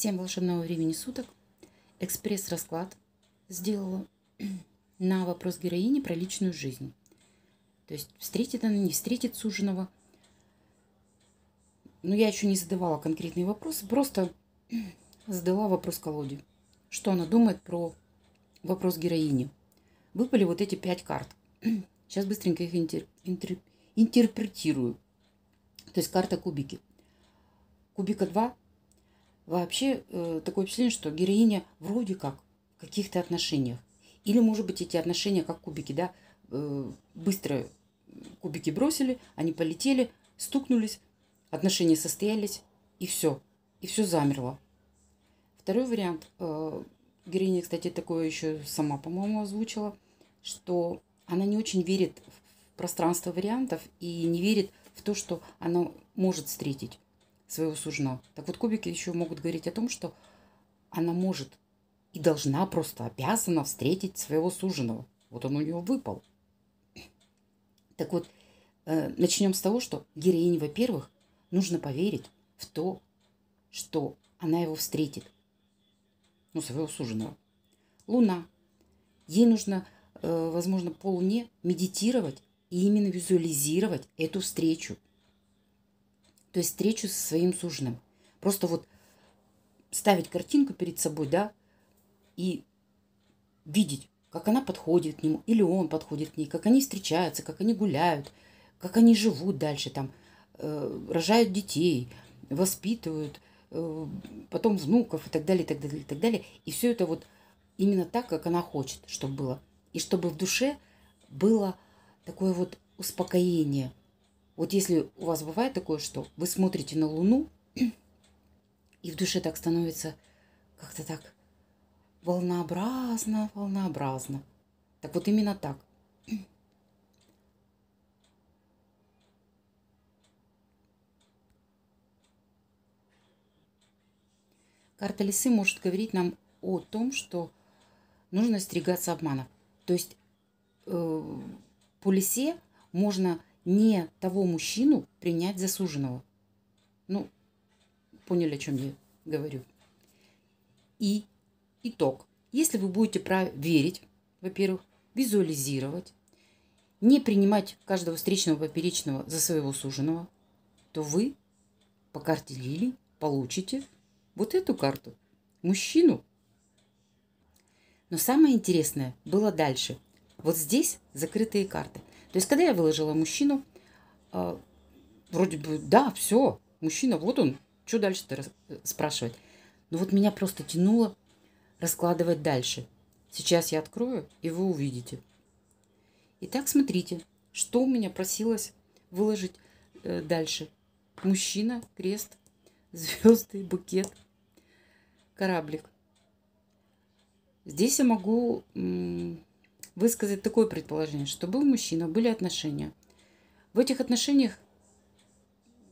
Всем волшебного времени суток. Экспресс-расклад сделала на вопрос героини про личную жизнь. То есть встретит она, не встретит суженого. Но я еще не задавала конкретные вопросы, просто задала вопрос колоде. Что она думает про вопрос героини? Выпали вот эти пять карт. Сейчас быстренько их интер, интер, интерпретирую. То есть карта кубики. Кубика 2 Вообще э, такое впечатление, что героиня вроде как в каких-то отношениях. Или, может быть, эти отношения как кубики, да, э, быстро кубики бросили, они полетели, стукнулись, отношения состоялись, и все. И все замерло. Второй вариант. Э, героиня, кстати, такое еще сама, по-моему, озвучила, что она не очень верит в пространство вариантов и не верит в то, что она может встретить своего сужна. Так вот, кубики еще могут говорить о том, что она может и должна просто обязана встретить своего суженого. Вот он у нее выпал. Так вот, э, начнем с того, что героине, во-первых, нужно поверить в то, что она его встретит. Ну, своего суженого. Луна. Ей нужно, э, возможно, по луне медитировать и именно визуализировать эту встречу – то есть встречу со своим суженым. Просто вот ставить картинку перед собой, да, и видеть, как она подходит к нему, или он подходит к ней, как они встречаются, как они гуляют, как они живут дальше, там, э, рожают детей, воспитывают, э, потом внуков и так далее, и так далее, и так далее. И все это вот именно так, как она хочет, чтобы было. И чтобы в душе было такое вот успокоение – вот если у вас бывает такое, что вы смотрите на Луну, и в душе так становится как-то так волнообразно, волнообразно. Так вот именно так. Карта лисы может говорить нам о том, что нужно стригаться обманов. То есть э, по лисе можно не того мужчину принять засуженного, Ну, поняли, о чем я говорю. И итог. Если вы будете верить, во-первых, визуализировать, не принимать каждого встречного поперечного за своего суженого, то вы по карте Лили получите вот эту карту. Мужчину. Но самое интересное было дальше. Вот здесь закрытые карты. То есть, когда я выложила мужчину, э, вроде бы, да, все, мужчина, вот он, что дальше-то спрашивать? Но вот меня просто тянуло раскладывать дальше. Сейчас я открою, и вы увидите. Итак, смотрите, что у меня просилось выложить э, дальше. Мужчина, крест, звезды, букет, кораблик. Здесь я могу м- высказать такое предположение, что был мужчина, были отношения. В этих отношениях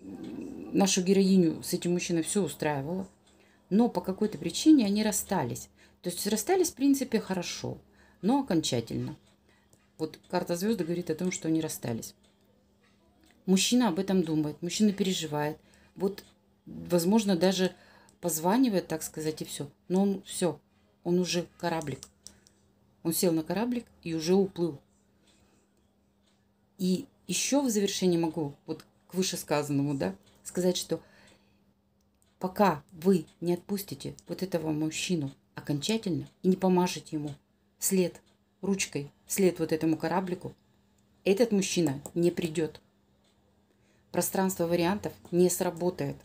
нашу героиню с этим мужчиной все устраивало, но по какой-то причине они расстались. То есть расстались, в принципе, хорошо, но окончательно. Вот карта звезды говорит о том, что они расстались. Мужчина об этом думает, мужчина переживает. Вот, возможно, даже позванивает, так сказать, и все. Но он все, он уже кораблик он сел на кораблик и уже уплыл. И еще в завершение могу, вот к вышесказанному, да, сказать, что пока вы не отпустите вот этого мужчину окончательно и не помажете ему след ручкой, след вот этому кораблику, этот мужчина не придет. Пространство вариантов не сработает.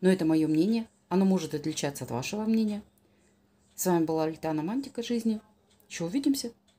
Но это мое мнение, оно может отличаться от вашего мнения – с вами была Литана Мантика Жизни. Еще увидимся.